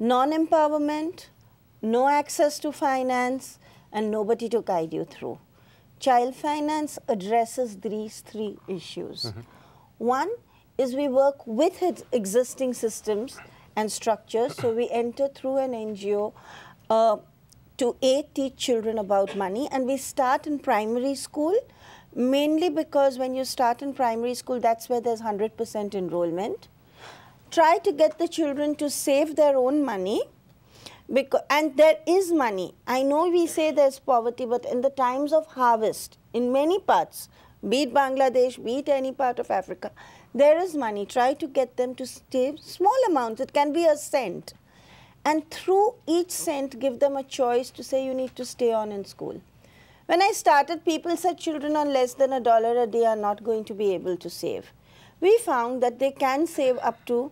non-empowerment, no access to finance, and nobody to guide you through. Child finance addresses these three issues. Mm -hmm. One is we work with existing systems and structures, so we enter through an NGO uh, to A, teach children about money, and we start in primary school, mainly because when you start in primary school, that's where there's 100% enrollment try to get the children to save their own money because, and there is money. I know we say there's poverty, but in the times of harvest, in many parts, be it Bangladesh, be it any part of Africa, there is money. Try to get them to save small amounts. It can be a cent. And through each cent, give them a choice to say you need to stay on in school. When I started, people said children on less than a dollar a day are not going to be able to save we found that they can save up to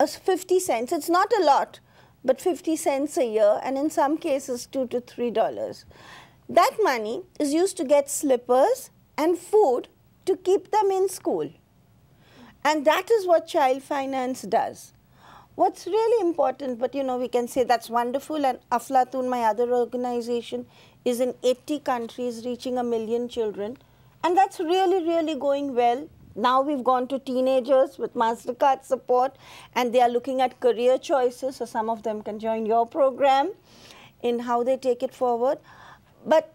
uh, 50 cents. It's not a lot, but 50 cents a year, and in some cases, 2 to 3 dollars. That money is used to get slippers and food to keep them in school. And that is what child finance does. What's really important, but you know, we can say that's wonderful, and Aflatun, my other organization, is in 80 countries reaching a million children. And that's really, really going well now we've gone to teenagers with MasterCard support and they are looking at career choices. So some of them can join your program in how they take it forward. But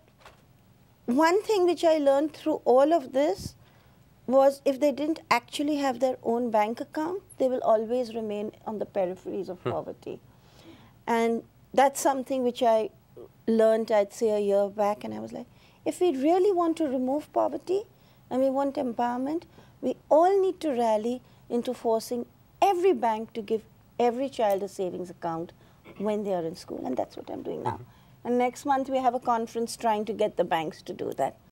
one thing which I learned through all of this was if they didn't actually have their own bank account, they will always remain on the peripheries of hmm. poverty. And that's something which I learned, I'd say, a year back. And I was like, if we really want to remove poverty and we want empowerment, we all need to rally into forcing every bank to give every child a savings account when they are in school, and that's what I'm doing now. Mm -hmm. And next month we have a conference trying to get the banks to do that.